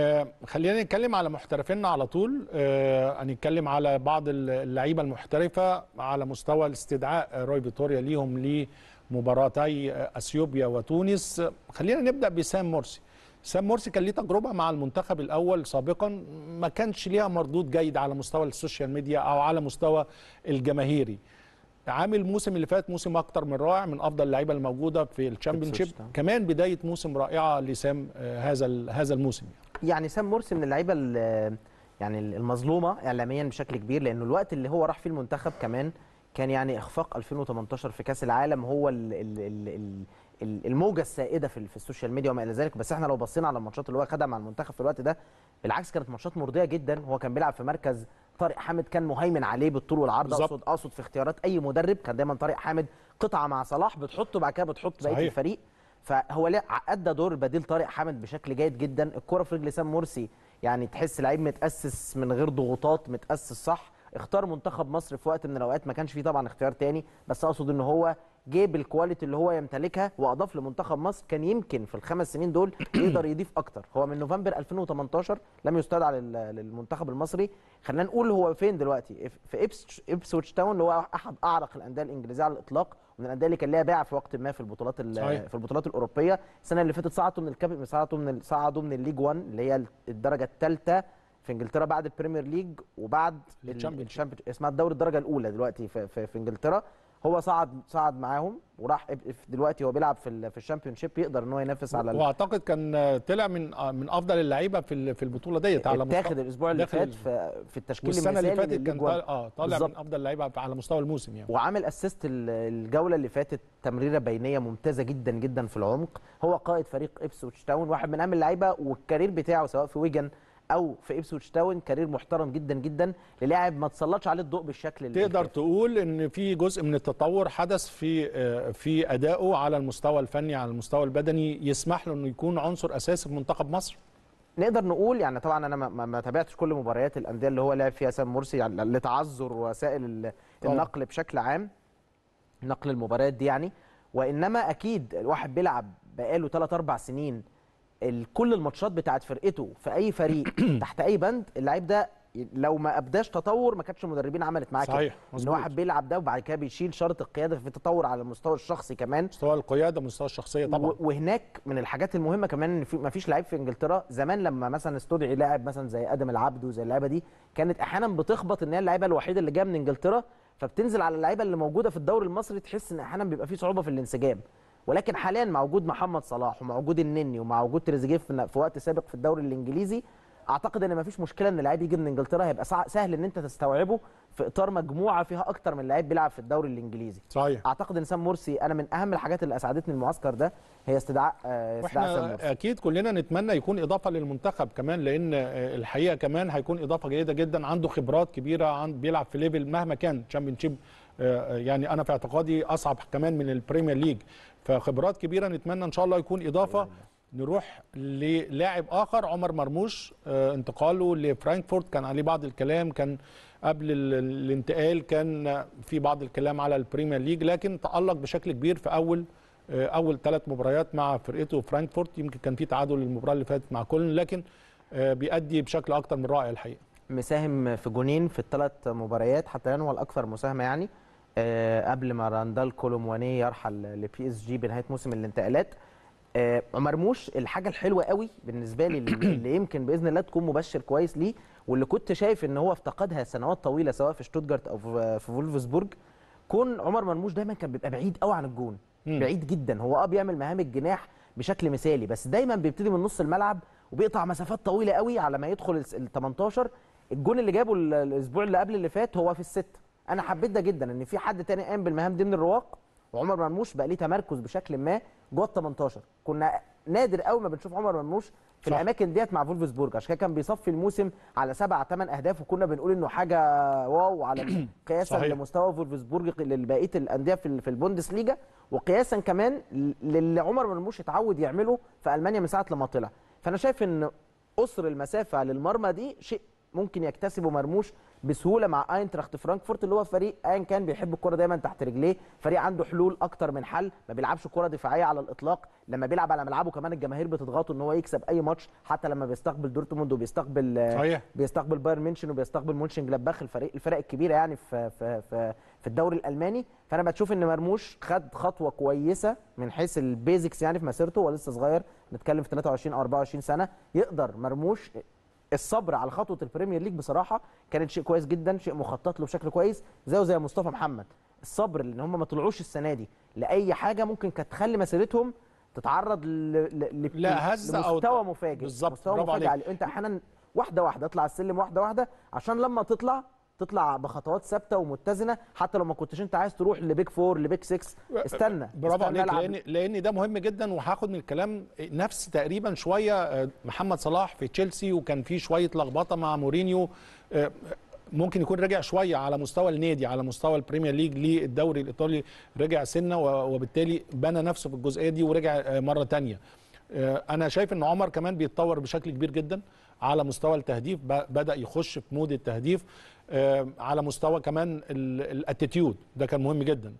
آه، خلينا نتكلم على محترفينا على طول آه، هنتكلم على بعض اللعيبه المحترفه على مستوى الاستدعاء آه، روي فيتوريا ليهم لمباراتي اثيوبيا وتونس خلينا نبدا بسام مرسي سام مرسي كان ليه تجربه مع المنتخب الاول سابقا ما كانش ليها مردود جيد على مستوى السوشيال ميديا او على مستوى الجماهيري عامل الموسم اللي فات موسم اكتر من رائع من افضل اللعيبه الموجوده في الشامبيونشيب كمان بدايه موسم رائعه لسام هذا هذا الموسم يعني. يعني سام مرسي من اللعيبه يعني المظلومه اعلاميا بشكل كبير لانه الوقت اللي هو راح فيه المنتخب كمان كان يعني اخفاق 2018 في كاس العالم هو الـ الـ الـ الموجه السائده في, في السوشيال ميديا وما الى ذلك بس احنا لو بصينا على الماتشات اللي هو خدها مع المنتخب في الوقت ده بالعكس كانت ماتشات مرضيه جدا هو كان بيلعب في مركز طارق حامد كان مهيمن عليه بالطول والعرض اقصد اقصد في اختيارات اي مدرب كان دايما طارق حامد قطعه مع صلاح بتحطه بعد كده بتحط بقيه الفريق فهو ادى دور بديل طارق حامد بشكل جيد جدا الكره في رجل سام مرسي يعني تحس لعيب متاسس من غير ضغوطات متاسس صح اختار منتخب مصر في وقت من الاوقات ما كانش فيه طبعا اختيار تاني بس اقصد ان هو جيب الكواليتي اللي هو يمتلكها واضاف لمنتخب مصر كان يمكن في الخمس سنين دول يقدر يضيف اكتر هو من نوفمبر 2018 لم يستدعى للمنتخب المصري خلينا نقول هو فين دلوقتي في ابسويتش تاون اللي هو احد اعرق الانديه الانجليزيه على الاطلاق من الانديه اللي كان ليها باع في وقت ما في البطولات في البطولات الاوروبيه السنه اللي فاتت صعدوا من الكاب صعدوا من صعدوا من الليج 1 اللي هي الدرجه الثالثه في انجلترا بعد البريمير ليج وبعد الشامبيونشيب اسمها الدوري الدرجه الاولى دلوقتي في, في, في انجلترا هو صعد صعد معاهم وراح دلوقتي هو بيلعب في في الشامبيون شيب يقدر ان هو ينافس على واعتقد كان طلع من من افضل اللعيبه في في البطوله ديت على مستوى اتاخد الاسبوع اللي فات في التشكيل والسنه اللي فاتت كان اه طالع من افضل اللعيبه على مستوى الموسم يعني وعامل اسيست الجوله اللي فاتت تمريره بينيه ممتازه جدا جدا في العمق هو قائد فريق ابسوتش تاون واحد من اهم اللعيبه والكارير بتاعه سواء في ويجن او في ابسويتش تاون كارير محترم جدا جدا للاعب ما تسلطش عليه الضوء بالشكل اللي تقدر الكافي. تقول ان في جزء من التطور حدث في آه، في ادائه على المستوى الفني على المستوى البدني يسمح له انه يكون عنصر اساسي في منتخب مصر نقدر نقول يعني طبعا انا ما, ما تابعتش كل مباريات الانديه اللي هو لعب فيها سام مرسي يعني لتعذر وسائل النقل بشكل عام نقل المباريات دي يعني وانما اكيد الواحد بيلعب بقاله 3 4 سنين كل الماتشات بتاعت فرقته في اي فريق تحت اي بند اللعيب ده لو ما ابداش تطور ما كانتش المدربين عملت معاه صحيح ان واحد بيلعب ده وبعد كده بيشيل شرط القياده في التطور على المستوى الشخصي كمان مستوى القياده مستوى الشخصيه طبعا وهناك من الحاجات المهمه كمان ان ما فيش لعيب في انجلترا زمان لما مثلا استدعي لاعب مثلا زي ادم العبد وزي اللعيبه دي كانت احيانا بتخبط ان هي اللعيبه الوحيده اللي جايه من انجلترا فبتنزل على اللعيبه اللي موجوده في الدوري المصري تحس ان احيانا بيبقى في صعوبه في الانسجام ولكن حاليا مع وجود محمد صلاح ومع وجود النني ومع وجود تريزيجيه في وقت سابق في الدوري الانجليزي اعتقد ان مفيش مشكله ان لعيب يجي من انجلترا هيبقى سهل ان انت تستوعبه في اطار مجموعه فيها اكتر من لعيب بيلعب في الدوري الانجليزي صحيح. اعتقد ان سام مرسي انا من اهم الحاجات اللي اسعدتني المعسكر ده هي استدعاء آه، استدعاء سام مرسي اكيد كلنا نتمنى يكون اضافه للمنتخب كمان لان آه، الحقيقه كمان هيكون اضافه جيده جدا عنده خبرات كبيره عند بيلعب في ليفل مهما كان تشامبيونشيب آه، يعني انا في اعتقادي اصعب كمان من البريمير ليج فخبرات كبيره نتمنى ان شاء الله يكون اضافه نروح للاعب اخر عمر مرموش آه، انتقاله لفرانكفورت كان عليه بعض الكلام كان قبل الانتقال كان في بعض الكلام على البريمير ليج لكن تالق بشكل كبير في اول آه، اول ثلاث مباريات مع فرقته فرانكفورت يمكن كان في تعادل المباراه اللي فاتت مع كولن لكن بيأدي بشكل اكتر من رائع الحقيقه مساهم في جونين في الثلاث مباريات حتى الان هو الاكثر مساهمه يعني آه، قبل ما راندال كولومواني يرحل لبي اس جي بنهايه موسم الانتقالات آه، مرموش الحاجه الحلوه قوي بالنسبه لي اللي يمكن باذن الله تكون مبشر كويس ليه واللي كنت شايف ان هو افتقدها سنوات طويله سواء في شتوتجارت او في آه، فولفسبورج كون عمر مرموش دايما كان بيبقى بعيد قوي عن الجون بعيد جدا هو اه بيعمل مهام الجناح بشكل مثالي بس دايما بيبتدي من نص الملعب وبيقطع مسافات طويله قوي على ما يدخل ال 18 الجون اللي جابه الاسبوع اللي قبل اللي فات هو في السته انا حبيت ده جدا ان في حد تاني قام بالمهام دي من الرواق وعمر مرموش بقى ليه تمركز بشكل ما جوه ال 18 كنا نادر قوي ما بنشوف عمر مرموش في صح. الاماكن ديت مع فولفسبورج عشان كده كان بيصفي الموسم على سبع ثمان اهداف وكنا بنقول انه حاجه واو على قياسا لمستوى فولفسبورج لبقيه الانديه في البوندس ليجا وقياسا كمان للي عمر مرموش اتعود يعمله في المانيا من ساعه لما طلع فانا شايف ان قصر المسافه للمرمى دي شيء ممكن يكتسبه مرموش بسهوله مع اينتراخت فرانكفورت اللي هو فريق ايا كان بيحب الكره دايما تحت رجليه فريق عنده حلول اكتر من حل ما بيلعبش كره دفاعيه على الاطلاق لما بيلعب على ملعبه كمان الجماهير بتضغطه ان هو يكسب اي ماتش حتى لما بيستقبل دورتموند وبيستقبل صحيح. بيستقبل بايرن ميونخ وبيستقبل مونشن جلادباخ الفريق الفرق الكبيره يعني في في في, في الدوري الالماني فانا بتشوف ان مرموش خد خطوه كويسه من حيث البيزكس يعني في مسيرته هو لسه صغير نتكلم في 23 او 24 سنه يقدر مرموش الصبر على خطوه البريمير ليج بصراحه كانت شيء كويس جدا شيء مخطط له بشكل كويس زيه زي مصطفى محمد الصبر لان هم ما طلعوش السنه دي لاي حاجه ممكن كانت تخلي مسيرتهم تتعرض ل... ل... ل... لا هزه او مستوى مفاجئ بالظبط مستوى مفاجئ يعني انت احيانا واحده واحده اطلع السلم واحده واحده عشان لما تطلع تطلع بخطوات ثابته ومتزنه حتى لو ما كنتش انت عايز تروح لبيك فور لبيك 6 استنى برافو عليك لان لان ده مهم جدا وهاخد من الكلام نفس تقريبا شويه آه، محمد صلاح في تشيلسي وكان في شويه لخبطه مع مورينيو آه، ممكن يكون رجع شويه على مستوى النادي على مستوى البريمير ليج للدوري الايطالي رجع سنه وبالتالي بنى نفسه في الجزئيه دي ورجع آه، مره ثانيه آه، انا شايف ان عمر كمان بيتطور بشكل كبير جدا على مستوى التهديف بدا يخش في مود التهديف آه، على مستوى كمان الاتيتيود ده كان مهم جدا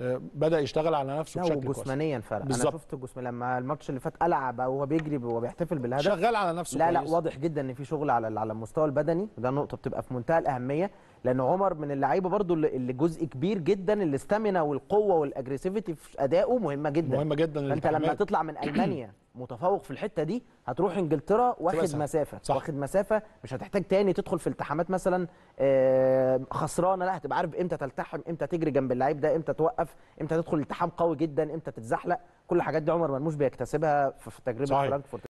آه، بدا يشتغل على نفسه بشكل كويس جسمانيا فرق بالزبط. انا شفت جسم لما الماتش اللي فات قلع وهو بيجري وهو بيحتفل بالهدف شغال على نفسه لا كويس. لا واضح جدا ان في شغل على على المستوى البدني وده نقطه بتبقى في منتهى الاهميه لان عمر من اللعيبه برضو اللي جزء كبير جدا الاستامينا والقوه والاجريسيفيتي في ادائه مهمه جدا مهمه جدا انت لما تطلع من المانيا متفوق في الحته دي هتروح انجلترا واخد مسافه صح. واخد مسافه مش هتحتاج تاني تدخل في التحامات مثلا آه، خسرانه لا هتبقى عارف امتى تلتحم امتى تجري جنب اللعيب ده امتى توقف امتى تدخل التحام قوي جدا امتى تتزحلق كل الحاجات دي عمر مرموش بيكتسبها في تجربه فرانكفورت